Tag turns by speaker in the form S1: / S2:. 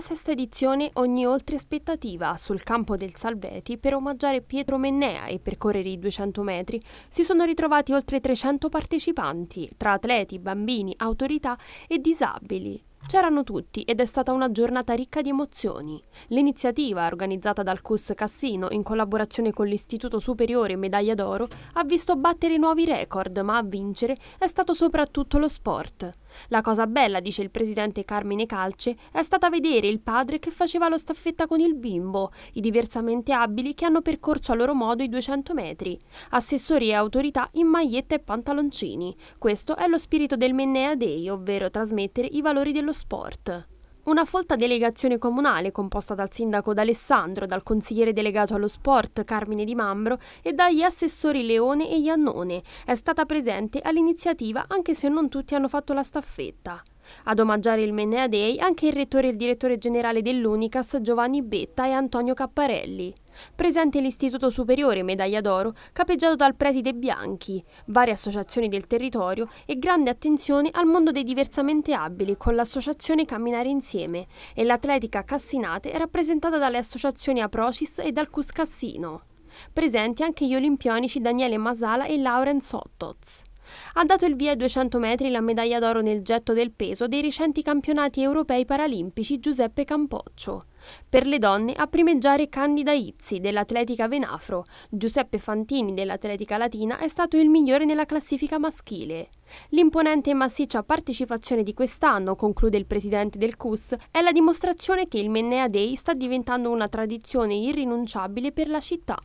S1: una sesta edizione ogni oltre aspettativa sul campo del Salveti per omaggiare Pietro Mennea e percorrere i 200 metri si sono ritrovati oltre 300 partecipanti, tra atleti, bambini, autorità e disabili. C'erano tutti ed è stata una giornata ricca di emozioni. L'iniziativa, organizzata dal CUS Cassino in collaborazione con l'Istituto Superiore Medaglia d'Oro, ha visto battere nuovi record, ma a vincere è stato soprattutto lo sport. La cosa bella, dice il presidente Carmine Calce, è stata vedere il padre che faceva lo staffetta con il bimbo, i diversamente abili che hanno percorso a loro modo i 200 metri, assessori e autorità in magliette e pantaloncini. Questo è lo spirito del Mennea Day, ovvero trasmettere i valori dello sport. Una folta delegazione comunale composta dal sindaco D'Alessandro, dal consigliere delegato allo sport Carmine Di Mambro e dagli assessori Leone e Iannone è stata presente all'iniziativa anche se non tutti hanno fatto la staffetta. Ad omaggiare il Mennea Day anche il rettore e il direttore generale dell'Unicas Giovanni Betta e Antonio Capparelli. Presente l'Istituto Superiore Medaglia d'Oro, capeggiato dal preside Bianchi, varie associazioni del territorio e grande attenzione al mondo dei diversamente abili con l'associazione Camminare Insieme e l'atletica Cassinate rappresentata dalle associazioni Aprocis e dal Cuscassino. Presenti anche gli olimpionici Daniele Masala e Lauren Sottoz. Ha dato il via ai 200 metri la medaglia d'oro nel getto del peso dei recenti campionati europei paralimpici Giuseppe Campoccio. Per le donne a primeggiare Candida Izzi dell'Atletica Venafro, Giuseppe Fantini dell'Atletica Latina è stato il migliore nella classifica maschile. L'imponente e massiccia partecipazione di quest'anno, conclude il presidente del CUS, è la dimostrazione che il Mennea Day sta diventando una tradizione irrinunciabile per la città.